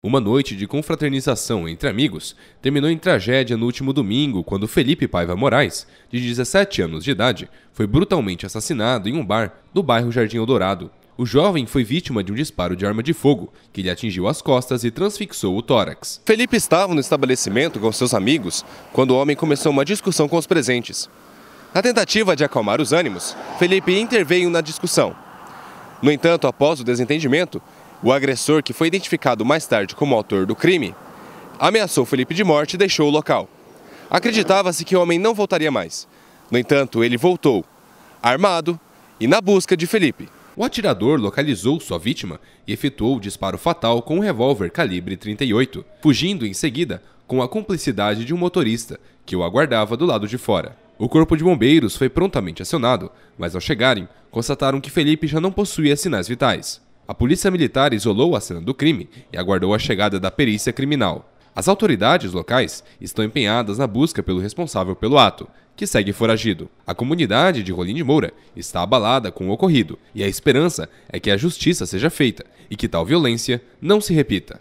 Uma noite de confraternização entre amigos terminou em tragédia no último domingo, quando Felipe Paiva Moraes, de 17 anos de idade, foi brutalmente assassinado em um bar do bairro Jardim Eldorado. O jovem foi vítima de um disparo de arma de fogo, que lhe atingiu as costas e transfixou o tórax. Felipe estava no estabelecimento com seus amigos quando o homem começou uma discussão com os presentes. Na tentativa de acalmar os ânimos, Felipe interveio na discussão. No entanto, após o desentendimento, o agressor, que foi identificado mais tarde como autor do crime, ameaçou Felipe de morte e deixou o local. Acreditava-se que o homem não voltaria mais. No entanto, ele voltou, armado e na busca de Felipe. O atirador localizou sua vítima e efetuou o disparo fatal com um revólver calibre 38, fugindo em seguida com a cumplicidade de um motorista que o aguardava do lado de fora. O corpo de bombeiros foi prontamente acionado, mas ao chegarem, constataram que Felipe já não possuía sinais vitais. A polícia militar isolou a cena do crime e aguardou a chegada da perícia criminal. As autoridades locais estão empenhadas na busca pelo responsável pelo ato, que segue foragido. A comunidade de Rolim de Moura está abalada com o ocorrido e a esperança é que a justiça seja feita e que tal violência não se repita.